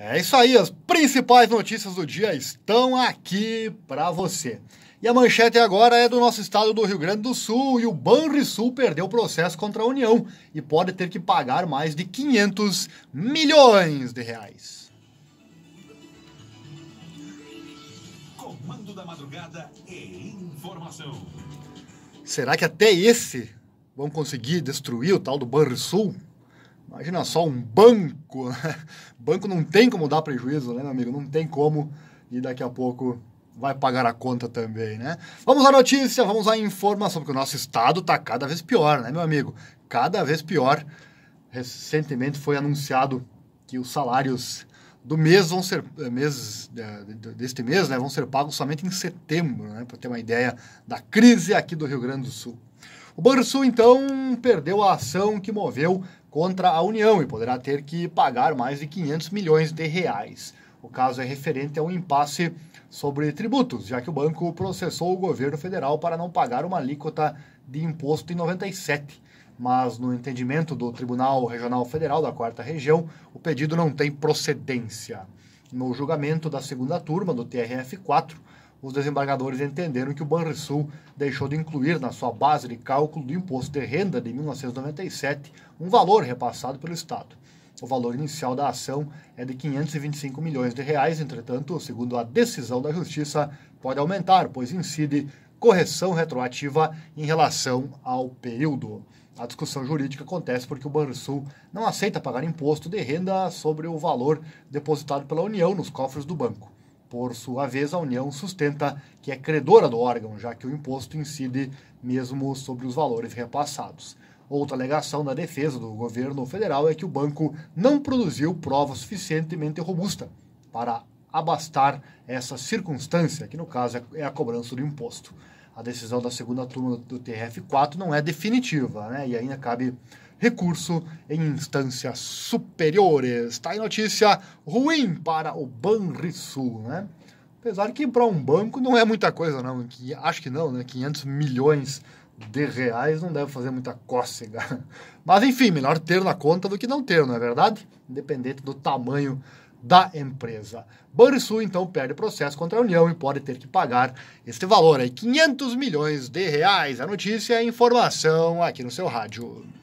É isso aí, as principais notícias do dia estão aqui para você. E a manchete agora é do nosso estado do Rio Grande do Sul e o Banrisul perdeu o processo contra a União e pode ter que pagar mais de 500 milhões de reais. Comando da madrugada e informação. Será que até esse vão conseguir destruir o tal do Banrisul? Imagina só um banco. banco não tem como dar prejuízo, né, meu amigo? Não tem como. E daqui a pouco vai pagar a conta também, né? Vamos à notícia, vamos à informação, porque o nosso estado está cada vez pior, né, meu amigo? Cada vez pior. Recentemente foi anunciado que os salários do mês vão ser eh, meses eh, deste mês, né, vão ser pagos somente em setembro, né, para ter uma ideia da crise aqui do Rio Grande do Sul. O Sul, então perdeu a ação que moveu contra a União e poderá ter que pagar mais de 500 milhões de reais. O caso é referente a um impasse sobre tributos, já que o banco processou o governo federal para não pagar uma alíquota de imposto em 97. Mas, no entendimento do Tribunal Regional Federal da Quarta Região, o pedido não tem procedência. No julgamento da segunda turma do TRF-4, os desembargadores entenderam que o Banrisul deixou de incluir na sua base de cálculo do imposto de renda de 1997 um valor repassado pelo Estado. O valor inicial da ação é de 525 milhões de reais, entretanto, segundo a decisão da Justiça, pode aumentar, pois incide correção retroativa em relação ao período. A discussão jurídica acontece porque o Banrisul não aceita pagar imposto de renda sobre o valor depositado pela União nos cofres do banco. Por sua vez, a União sustenta que é credora do órgão, já que o imposto incide mesmo sobre os valores repassados. Outra alegação da defesa do governo federal é que o banco não produziu prova suficientemente robusta para abastar essa circunstância, que no caso é, é a cobrança do imposto. A decisão da segunda turma do TRF4 não é definitiva, né? E ainda cabe recurso em instâncias superiores. Está aí notícia ruim para o Banrisul, né? Apesar que para um banco não é muita coisa, não. Que, acho que não, né? 500 milhões de reais não deve fazer muita cócega. Mas enfim, melhor ter na conta do que não ter, não é verdade? Independente do tamanho da empresa. Banrisul, então, perde processo contra a União e pode ter que pagar este valor aí, 500 milhões de reais. A notícia é a informação aqui no seu rádio.